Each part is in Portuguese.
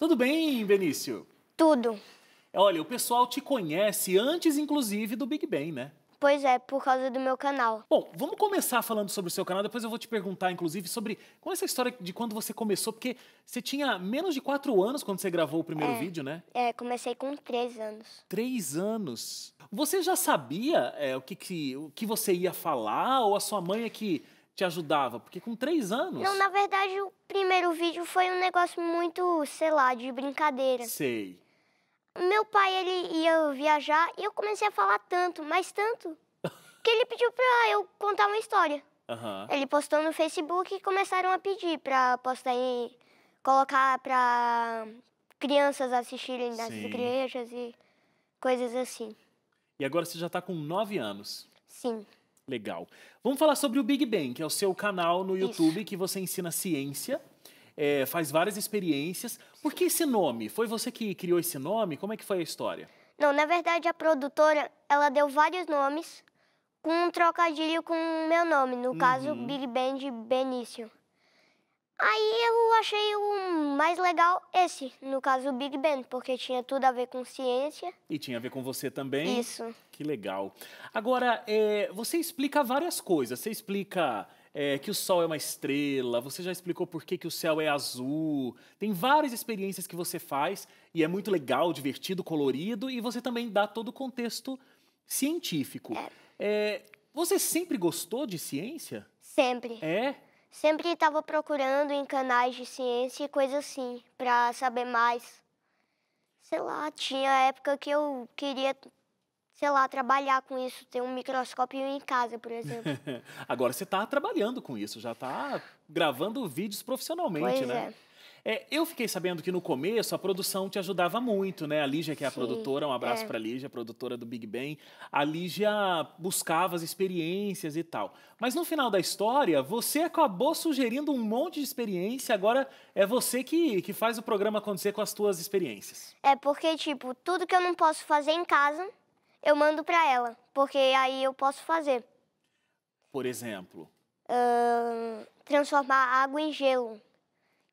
Tudo bem, Benício? Tudo. Olha, o pessoal te conhece antes, inclusive, do Big Bang, né? Pois é, por causa do meu canal. Bom, vamos começar falando sobre o seu canal, depois eu vou te perguntar, inclusive, sobre qual é essa história de quando você começou, porque você tinha menos de 4 anos quando você gravou o primeiro é, vídeo, né? É, comecei com 3 anos. 3 anos? Você já sabia é, o, que, que, o que você ia falar, ou a sua mãe é que te ajudava? Porque com três anos. Não, na verdade, o primeiro vídeo foi um negócio muito, sei lá, de brincadeira. Sei. Meu pai, ele ia viajar e eu comecei a falar tanto, mas tanto, que ele pediu pra eu contar uma história. Uhum. Ele postou no Facebook e começaram a pedir pra postar e colocar pra crianças assistirem nas Sim. igrejas e coisas assim. E agora você já tá com nove anos. Sim. Legal. Vamos falar sobre o Big Bang, que é o seu canal no YouTube Isso. que você ensina ciência, é, faz várias experiências. Por que esse nome? Foi você que criou esse nome? Como é que foi a história? Não, na verdade a produtora, ela deu vários nomes com um trocadilho com o meu nome, no uhum. caso Big Bang Benício. Aí eu achei o mais legal esse, no caso o Big Ben, porque tinha tudo a ver com ciência. E tinha a ver com você também? Isso. Que legal. Agora, é, você explica várias coisas. Você explica é, que o Sol é uma estrela, você já explicou por que, que o céu é azul. Tem várias experiências que você faz e é muito legal, divertido, colorido, e você também dá todo o contexto científico. É. é você sempre gostou de ciência? Sempre. É? Sempre estava procurando em canais de ciência e coisas assim, para saber mais. Sei lá, tinha época que eu queria, sei lá, trabalhar com isso, ter um microscópio em casa, por exemplo. Agora você está trabalhando com isso, já está gravando vídeos profissionalmente, pois né? É. É, eu fiquei sabendo que no começo a produção te ajudava muito, né? A Lígia, que é a Sim, produtora, um abraço é. para a Lígia, produtora do Big Bang. A Lígia buscava as experiências e tal. Mas no final da história, você acabou sugerindo um monte de experiência, agora é você que, que faz o programa acontecer com as tuas experiências. É porque, tipo, tudo que eu não posso fazer em casa, eu mando para ela, porque aí eu posso fazer. Por exemplo? Uh, transformar água em gelo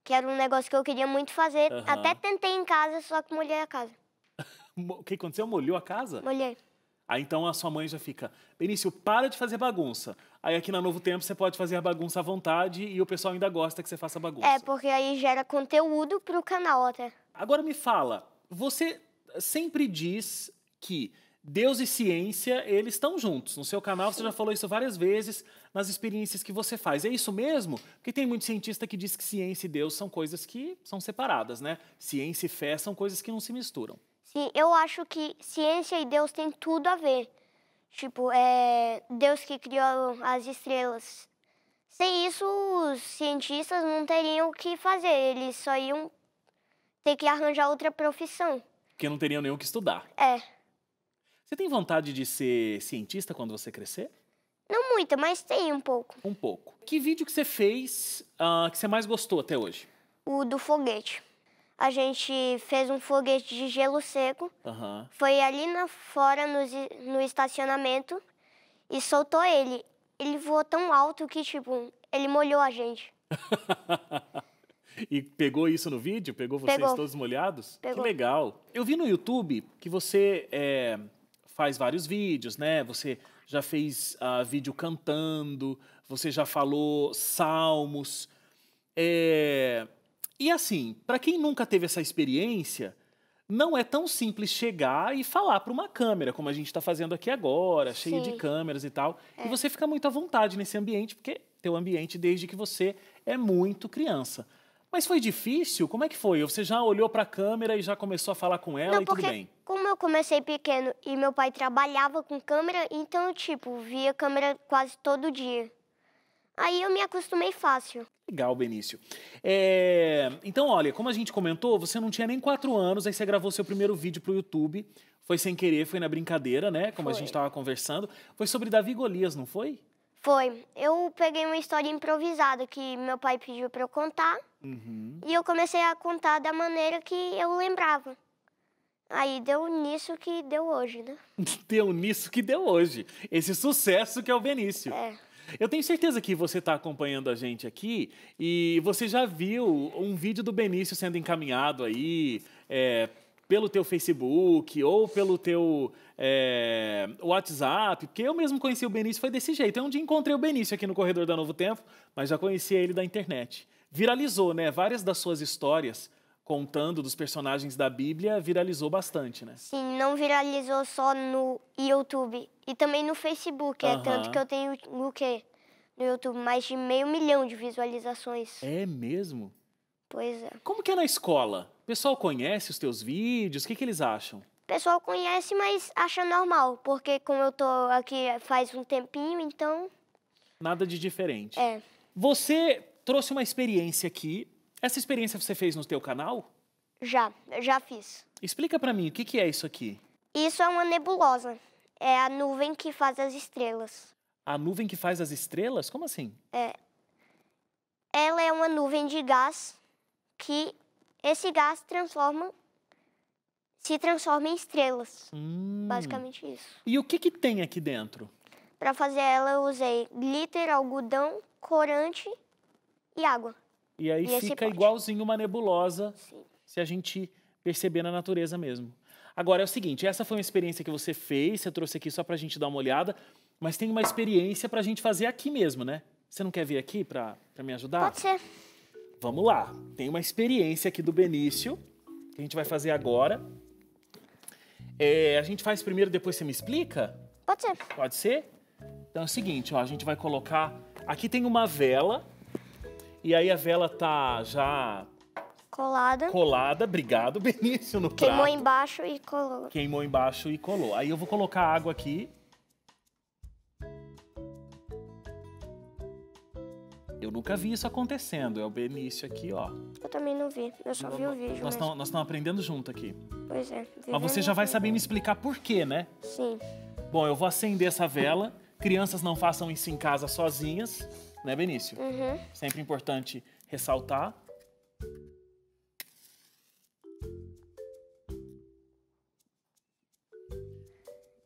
que era um negócio que eu queria muito fazer. Uhum. Até tentei em casa, só que molhei a casa. o que aconteceu? Molhou a casa? Molhei. Aí então a sua mãe já fica, Benício, para de fazer bagunça. Aí aqui na Novo Tempo você pode fazer a bagunça à vontade e o pessoal ainda gosta que você faça bagunça. É, porque aí gera conteúdo pro canal até. Agora me fala, você sempre diz que Deus e ciência, eles estão juntos. No seu canal você já falou isso várias vezes nas experiências que você faz. É isso mesmo? Porque tem muito cientista que diz que ciência e Deus são coisas que são separadas, né? Ciência e fé são coisas que não se misturam. Sim, eu acho que ciência e Deus têm tudo a ver. Tipo, é Deus que criou as estrelas. Sem isso, os cientistas não teriam o que fazer. Eles só iam ter que arranjar outra profissão. Porque não teriam nem o que estudar. É. Você tem vontade de ser cientista quando você crescer? Não muito, mas tem um pouco. Um pouco. Que vídeo que você fez uh, que você mais gostou até hoje? O do foguete. A gente fez um foguete de gelo seco. Uhum. Foi ali na fora, no, no estacionamento, e soltou ele. Ele voou tão alto que, tipo, ele molhou a gente. E pegou isso no vídeo? Pegou vocês pegou. todos molhados? Pegou. Que legal. Eu vi no YouTube que você é, faz vários vídeos, né? Você já fez uh, vídeo cantando, você já falou salmos. É... E assim, para quem nunca teve essa experiência, não é tão simples chegar e falar para uma câmera, como a gente está fazendo aqui agora, Sim. cheio de câmeras e tal. É. E você fica muito à vontade nesse ambiente, porque teu ambiente desde que você é muito criança. Mas foi difícil? Como é que foi? Você já olhou para a câmera e já começou a falar com ela Não, e tudo bem? Como eu comecei pequeno e meu pai trabalhava com câmera, então tipo, via câmera quase todo dia. Aí eu me acostumei fácil. Legal, Benício. É... Então, olha, como a gente comentou, você não tinha nem quatro anos, aí você gravou seu primeiro vídeo pro YouTube. Foi sem querer, foi na brincadeira, né? Como foi. a gente estava conversando. Foi sobre Davi Golias, não foi? Foi. Eu peguei uma história improvisada que meu pai pediu para eu contar. Uhum. E eu comecei a contar da maneira que eu lembrava. Aí deu nisso que deu hoje, né? deu nisso que deu hoje. Esse sucesso que é o Benício. É. Eu tenho certeza que você está acompanhando a gente aqui e você já viu um vídeo do Benício sendo encaminhado aí é, pelo teu Facebook ou pelo teu é, WhatsApp, porque eu mesmo conheci o Benício, foi desse jeito. Eu um dia encontrei o Benício aqui no corredor da Novo Tempo, mas já conhecia ele da internet. Viralizou, né? Várias das suas histórias contando dos personagens da Bíblia viralizou bastante, né? Sim, não viralizou só no YouTube e também no Facebook, uhum. é tanto que eu tenho o quê? No YouTube, mais de meio milhão de visualizações. É mesmo? Pois é. Como que é na escola? pessoal conhece os teus vídeos? O que, que eles acham? O pessoal conhece, mas acha normal, porque como eu tô aqui faz um tempinho, então. Nada de diferente. É. Você trouxe uma experiência aqui. Essa experiência você fez no teu canal? Já, já fiz. Explica para mim, o que, que é isso aqui? Isso é uma nebulosa. É a nuvem que faz as estrelas. A nuvem que faz as estrelas? Como assim? É. Ela é uma nuvem de gás que esse gás transforma, se transforma em estrelas. Hum. Basicamente isso. E o que, que tem aqui dentro? Para fazer ela, eu usei glitter, algodão, corante e água. E aí e fica igualzinho uma nebulosa, Sim. se a gente perceber na natureza mesmo. Agora é o seguinte, essa foi uma experiência que você fez, você trouxe aqui só para a gente dar uma olhada, mas tem uma experiência para a gente fazer aqui mesmo, né? Você não quer vir aqui para me ajudar? Pode ser vamos lá. Tem uma experiência aqui do Benício que a gente vai fazer agora. É, a gente faz primeiro, depois você me explica? Pode ser. Pode ser? Então é o seguinte, ó, a gente vai colocar... Aqui tem uma vela, e aí a vela tá já... Colada. Colada, obrigado, Benício, no Queimou prato. Queimou embaixo e colou. Queimou embaixo e colou. Aí eu vou colocar água aqui. Eu nunca vi isso acontecendo. É o Benício aqui, ó. Eu também não vi. Eu só vi o vídeo. Nós estamos mas... aprendendo junto aqui. Pois é. Mas você já vai saber me explicar por quê, né? Sim. Bom, eu vou acender essa vela. Crianças não façam isso em casa sozinhas, né, Benício? Uhum. Sempre importante ressaltar.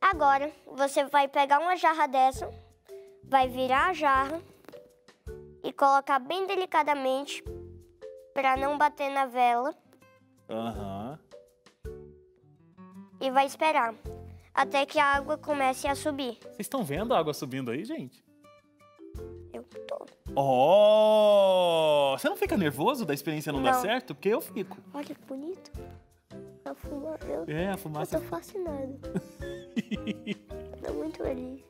Agora, você vai pegar uma jarra dessa, vai virar a jarra colocar bem delicadamente para não bater na vela. Aham. Uhum. E vai esperar até que a água comece a subir. Vocês estão vendo a água subindo aí, gente? Eu tô. Oh! Você não fica nervoso da experiência não, não. dar certo? Porque eu fico. Olha que bonito. A fumaça. Eu, é, a fumaça. Eu tô fascinado. tô muito feliz.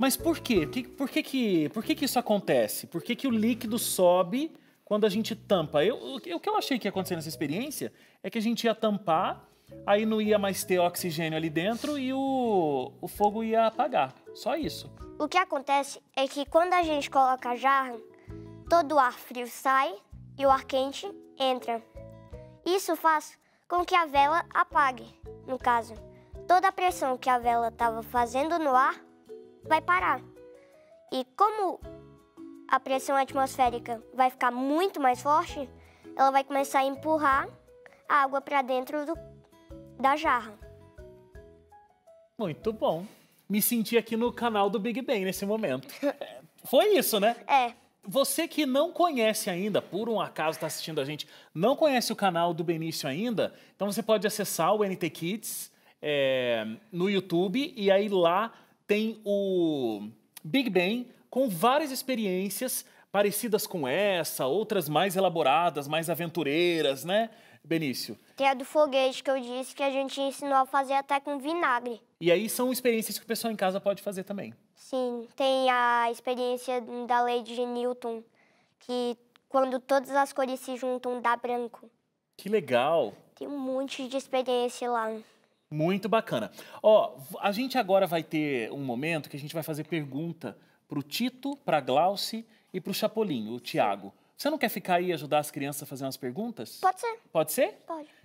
Mas por quê? Por que, que, por que, que isso acontece? Por que, que o líquido sobe quando a gente tampa? Eu, eu, o que eu achei que ia acontecer nessa experiência é que a gente ia tampar, aí não ia mais ter oxigênio ali dentro e o, o fogo ia apagar. Só isso. O que acontece é que quando a gente coloca a jarra, todo o ar frio sai e o ar quente entra. Isso faz com que a vela apague, no caso. Toda a pressão que a vela estava fazendo no ar vai parar. E como a pressão atmosférica vai ficar muito mais forte, ela vai começar a empurrar a água para dentro do, da jarra. Muito bom. Me senti aqui no canal do Big Bang nesse momento. Foi isso, né? É. Você que não conhece ainda, por um acaso está assistindo a gente, não conhece o canal do Benício ainda, então você pode acessar o NT Kids é, no YouTube e aí lá tem o Big bang com várias experiências parecidas com essa, outras mais elaboradas, mais aventureiras, né, Benício? Tem a do foguete que eu disse que a gente ensinou a fazer até com vinagre. E aí são experiências que o pessoal em casa pode fazer também. Sim, tem a experiência da lei de Newton, que quando todas as cores se juntam dá branco. Que legal! Tem um monte de experiência lá. Muito bacana. Ó, a gente agora vai ter um momento que a gente vai fazer pergunta para o Tito, para a Glauce e para o Chapolinho, o Thiago Você não quer ficar aí e ajudar as crianças a fazer umas perguntas? Pode ser. Pode ser? Pode.